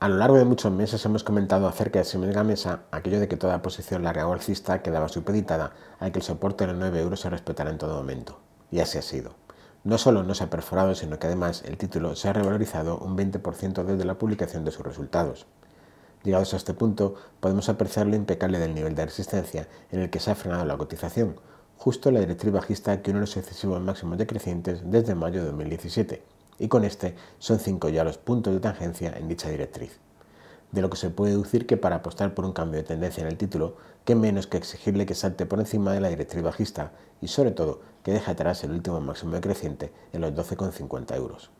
A lo largo de muchos meses hemos comentado acerca de la Mesa aquello de que toda posición larga o alcista quedaba supeditada a que el soporte de los 9 euros se respetara en todo momento. Y así ha sido. No solo no se ha perforado, sino que además el título se ha revalorizado un 20% desde la publicación de sus resultados. Llegados a este punto, podemos apreciar lo impecable del nivel de resistencia en el que se ha frenado la cotización, justo la directriz bajista que uno de los excesivos máximos decrecientes desde mayo de 2017 y con este son 5 ya los puntos de tangencia en dicha directriz. De lo que se puede deducir que para apostar por un cambio de tendencia en el título, qué menos que exigirle que salte por encima de la directriz bajista y sobre todo que deje atrás el último máximo decreciente en los 12,50 euros.